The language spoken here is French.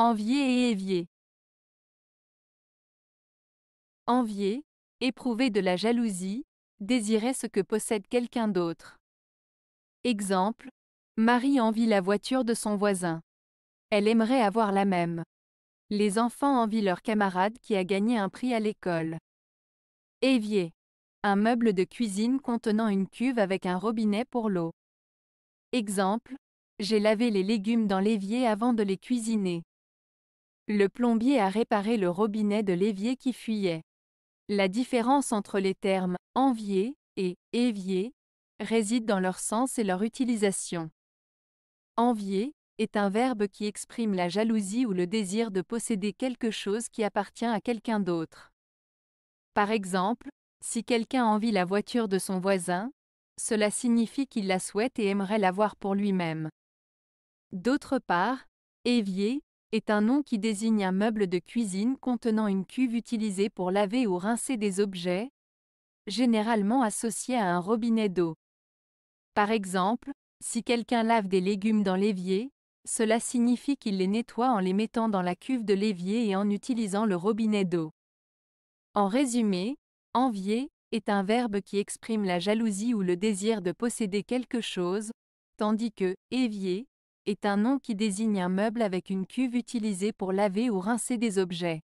Envier et évier. Envier, éprouver de la jalousie, désirer ce que possède quelqu'un d'autre. Exemple, Marie envie la voiture de son voisin. Elle aimerait avoir la même. Les enfants envient leur camarade qui a gagné un prix à l'école. Évier. Un meuble de cuisine contenant une cuve avec un robinet pour l'eau. Exemple, j'ai lavé les légumes dans l'évier avant de les cuisiner. Le plombier a réparé le robinet de l'évier qui fuyait. La différence entre les termes envier et évier réside dans leur sens et leur utilisation. Envier est un verbe qui exprime la jalousie ou le désir de posséder quelque chose qui appartient à quelqu'un d'autre. Par exemple, si quelqu'un envie la voiture de son voisin, cela signifie qu'il la souhaite et aimerait l'avoir pour lui-même. D'autre part, évier est un nom qui désigne un meuble de cuisine contenant une cuve utilisée pour laver ou rincer des objets, généralement associé à un robinet d'eau. Par exemple, si quelqu'un lave des légumes dans l'évier, cela signifie qu'il les nettoie en les mettant dans la cuve de l'évier et en utilisant le robinet d'eau. En résumé, envier est un verbe qui exprime la jalousie ou le désir de posséder quelque chose, tandis que évier est un nom qui désigne un meuble avec une cuve utilisée pour laver ou rincer des objets.